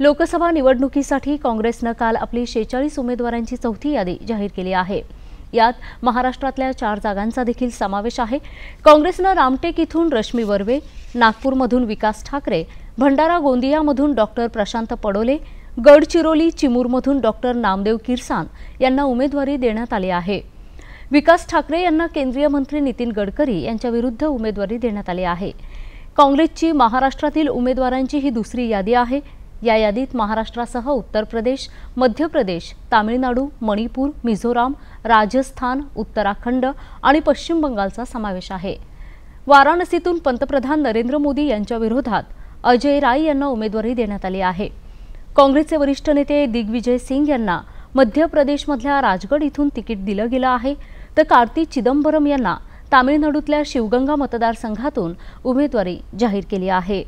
लोकसभा निवडणुकीसाठी काँग्रेसनं काल आपली शेचाळीस उमेदवारांची चौथी यादी जाहीर केली आहे यात महाराष्ट्रातल्या चार जागांचा देखील समावेश आहे काँग्रेसनं रामटेक इथून रश्मी वर्वे नागपूरमधून विकास ठाकरे भंडारा गोंदियामधून डॉक्टर प्रशांत पडोले गडचिरोली चिमूरमधून डॉक्टर नामदेव किरसान यांना उमेदवारी देण्यात आली आहे विकास ठाकरे यांना केंद्रीय मंत्री नितीन गडकरी यांच्याविरुद्ध उमेदवारी देण्यात आली आहे काँग्रेसची महाराष्ट्रातील उमेदवारांची ही दुसरी यादी आहे या यादीत महाराष्ट्रासह उत्तर प्रदेश मध्य प्रदेश तामिळनाडू मणिपूर मिझोराम राजस्थान उत्तराखंड आणि पश्चिम बंगालचा समावेश आहे वाराणसीतून पंतप्रधान नरेंद्र मोदी यांच्या विरोधात अजय राय यांना उमेदवारी देण्यात आली आहे काँग्रेसचे वरिष्ठ नेते दिग्विजय सिंग यांना मध्य प्रदेशमधल्या राजगड इथून तिकीट दिलं गेलं आहे तर कार्ती चिदंबरम यांना तामिळनाडूतल्या शिवगंगा मतदारसंघातून उमेदवारी जाहीर केली आहे